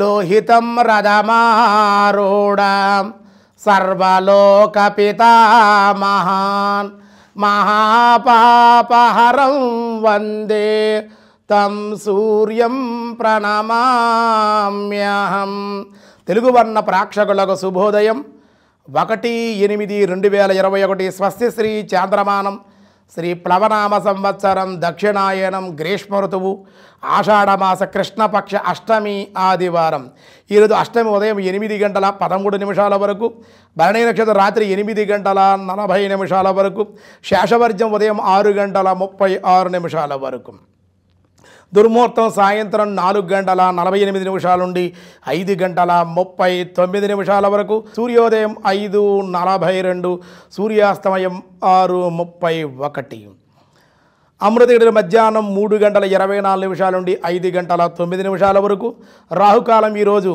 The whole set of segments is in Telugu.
లోహితం రథమారూఢాం మహాన్ మహాపాపహరం వందే తం సూర్యం ప్రణమామ్యహం తెలుగు వర్ణ ప్రాక్షకులకు శుభోదయం ఒకటి ఎనిమిది రెండు వేల ఇరవై ఒకటి స్వస్తిశ్రీ చాంద్రమానం శ్రీ ప్లవనామ సంవత్సరం దక్షిణాయనం గ్రీష్మ ఋతువు ఆషాఢమాస కృష్ణపక్ష అష్టమి ఆదివారం ఈరోజు అష్టమి ఉదయం ఎనిమిది గంటల పదమూడు నిమిషాల వరకు భరణి నక్షత్రం రాత్రి ఎనిమిది గంటల నలభై నిమిషాల వరకు శేషవర్జం ఉదయం ఆరు గంటల ముప్పై ఆరు నిమిషాల వరకు దుర్ముహూర్తం సాయంత్రం నాలుగు గంటల నలభై ఎనిమిది నిమిషాల నుండి ఐదు గంటల ముప్పై తొమ్మిది నిమిషాల వరకు సూర్యోదయం ఐదు నలభై రెండు సూర్యాస్తమయం ఆరు ముప్పై ఒకటి అమృతగిరి మధ్యాహ్నం మూడు గంటల ఇరవై నాలుగు నిమిషాల నుండి ఐదు గంటల తొమ్మిది నిమిషాల వరకు రాహుకాలం ఈరోజు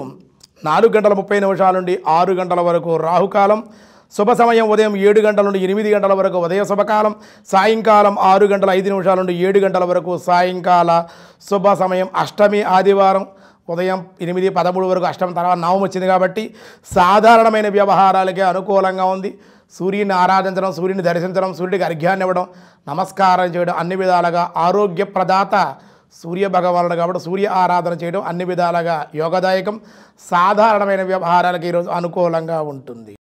నాలుగు గంటల ముప్పై నిమిషాల నుండి ఆరు గంటల వరకు రాహుకాలం శుభ సమయం ఉదయం ఏడు గంటల నుండి ఎనిమిది గంటల వరకు ఉదయ శుభకాలం సాయంకాలం ఆరు గంటల ఐదు నిమిషాల నుండి ఏడు గంటల వరకు సాయంకాల శుభ సమయం అష్టమి ఆదివారం ఉదయం ఎనిమిది పదమూడు వరకు అష్టమి తర్వాత నవం వచ్చింది కాబట్టి సాధారణమైన వ్యవహారాలకే అనుకూలంగా ఉంది సూర్యుని ఆరాధించడం సూర్యుని దర్శించడం సూర్యుడికి అర్ఘ్యాన్ని ఇవ్వడం నమస్కారం చేయడం అన్ని విధాలుగా ఆరోగ్య ప్రదాత సూర్య భగవానుడు కాబట్టి సూర్య ఆరాధన చేయడం అన్ని విధాలుగా యోగదాయకం సాధారణమైన వ్యవహారాలకు ఈరోజు అనుకూలంగా ఉంటుంది